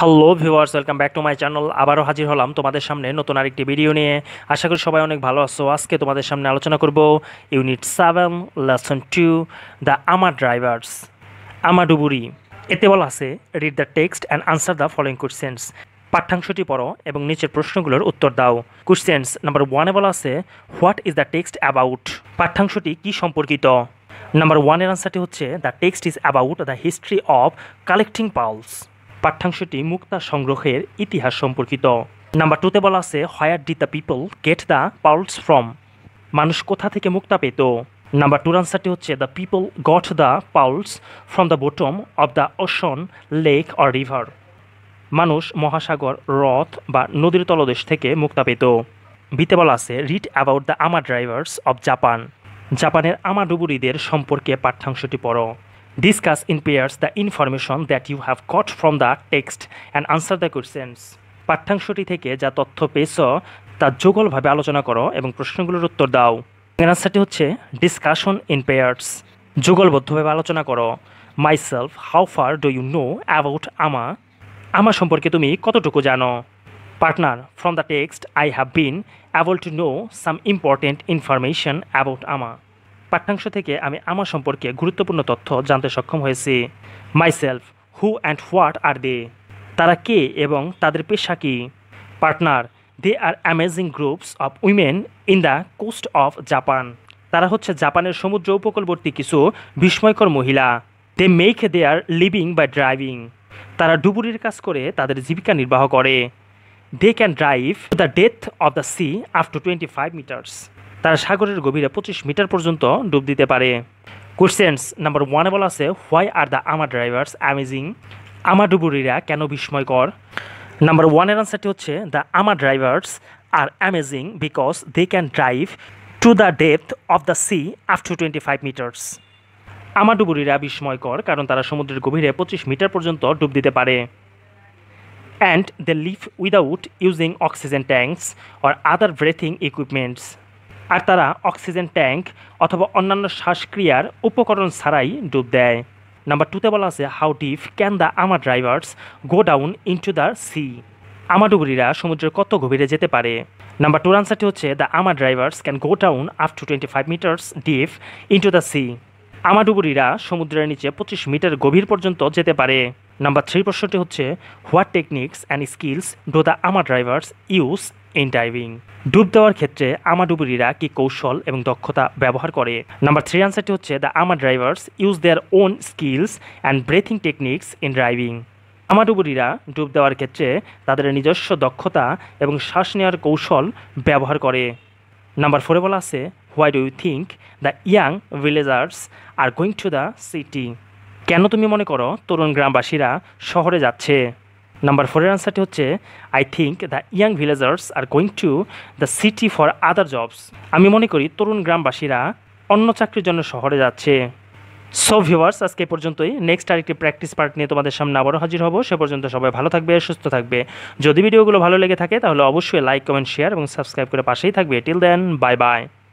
Hello viewers welcome back to my channel আবারও হাজির হলাম তোমাদের সামনে নতুন আরেকটি ভিডিও নিয়ে আশা করি সবাই অনেক ভালো আছো আজকে তোমাদের সামনে আলোচনা করব unit seven lesson two the আমার ড্রাইভার্স আমা ডুবুরি এতে বলা আছে read the text and answer the following questions পাঠ্যাংশটি পড়ো এবং নিচের প্রশ্নগুলোর উত্তর দাও কোয়েশ্চেন্স নাম্বার ওয়ানে বলা আছে what is the text about পাঠ্যাংশটি কি সম্পর্কিত নাম্বার ওয়ানের আনসারটি হচ্ছে the text is about the history of collecting pearls পাঠ্যাংশটি মুক্তা সংগ্রহের ইতিহাস সম্পর্কিত নাম্বার টুতে বলা আছে where the the people get the pearls from মানুষ কোথা থেকে মুক্তা পেত নাম্বার টুর আনসারটি হচ্ছে the people got the pearls from the bottom of the ocean lake or river মানুষ মহাসাগর রথ বা নদীর তলদেশ থেকে মুক্তা পেত বিতে বলা আছে রিড অ্যাবাউট দ্য আমা ড্রাইভার্স অব জাপান জাপানের আমাডুবুরিদের সম্পর্কে পাঠ্যাংশটি পড়ো Discuss in pairs the information that you have got from the text and answer the questions. পাঠ্যাংশটি থেকে যা তথ্য পেয়েছ তা যুগলভাবে আলোচনা করো এবং প্রশ্নগুলোর উত্তর দাও অ্যান্সারটি হচ্ছে ডিসকাশন ইন পেয়ার্স যুগলবদ্ধভাবে আলোচনা করো myself how far do you know about Ama আমার সম্পর্কে তুমি কতটুকু জানো partner from the text I have been able to know some important information about Ama পাঠ্যাংশ থেকে আমি আমার সম্পর্কে গুরুত্বপূর্ণ তথ্য জানতে সক্ষম হয়েছি myself who and what are they তারা কে এবং তাদের পেশা কী partner they are amazing groups of women in the coast of Japan তারা হচ্ছে জাপানের সমুদ্র উপকূলবর্তী কিছু বিস্ময়কর মহিলা they make their living by driving তারা ডুবুরির কাজ করে তাদের জীবিকা নির্বাহ করে দে ক্যান ড্রাইভ দ্য ডেথ of the sea after to twenty five metres তারা সাগরের গভীরে পঁচিশ মিটার পর্যন্ত ডুব দিতে পারে কোশ্চেন্স নাম্বার ওয়ানে বলা আছে হোয়াই আর দ্য আমার ড্রাইভার্স অ্যামেজিং আমার ডুবুরিরা কেন বিস্ময়কর নাম্বার ওয়ানের আনসারটি হচ্ছে দ্য আমার drivers are amazing because they can drive to the depth of the sea up to twenty five metres ডুবুরিরা বিস্ময়কর কারণ তারা সমুদ্রের গভীরে পঁচিশ মিটার পর্যন্ত ডুব দিতে পারে and they live without using oxygen tanks or other breathing equipments আর তারা অক্সিজেন ট্যাঙ্ক অথবা অন্যান্য শ্বাসক্রিয়ার উপকরণ ছাড়াই ডুব দেয় নাম্বার টুতে বলা আছে হাউ ডিফ ক্যান দ্য আমার divers go down into the sea আমাডুবুরিরা সমুদ্রের কত গভীরে যেতে পারে নাম্বার টুর আনসারটি হচ্ছে দ্য আমার divers can go down up to twenty five metres deep to the sea আমাডুবুরিরা সমুদ্রের নিচে পঁচিশ মিটার গভীর পর্যন্ত যেতে পারে নাম্বার থ্রি প্রশ্নটি হচ্ছে what techniques and skills do the আমা ড্রাইভার্স ইউজ ইন ডাইভিং ডুব দেওয়ার ক্ষেত্রে আমাডুবুরিরা কি কৌশল এবং দক্ষতা ব্যবহার করে নাম্বার থ্রি আনসারটি হচ্ছে দ্য আমা divers use their own skills and breathing techniques in ড্রাইভিং আমাডুবুরিরা ডুব দেওয়ার ক্ষেত্রে তাদের নিজস্ব দক্ষতা এবং শ্বাস নেওয়ার কৌশল ব্যবহার করে নাম্বার ফোরে বলা আছে why do you think the young villagers are going to the city কেন তুমি মনে করো তরুণ গ্রামবাসীরা শহরে যাচ্ছে নাম্বার ফোরের আনসারটি হচ্ছে I think the young villagers are going to the city for other jobs আমি মনে করি তরুণ গ্রামবাসীরা অন্য চাকরির জন্য শহরে যাচ্ছে সো ভিউয়ার্স আজকে পর্যন্তই নেক্সট আরেকটি প্র্যাকটিস পার্ট নিয়ে তোমাদের সামনে আবারও হাজির হব সে পর্যন্ত সবাই ভালো থাকবে সুস্থ থাকবে যদি ভিডিওগুলো ভালো লেগে থাকে তাহলে অবশ্যই লাইক কমেন্ট শেয়ার এবং সাবস্ক্রাইব করে পাশেই থাকবে টিল দেন বাই বাই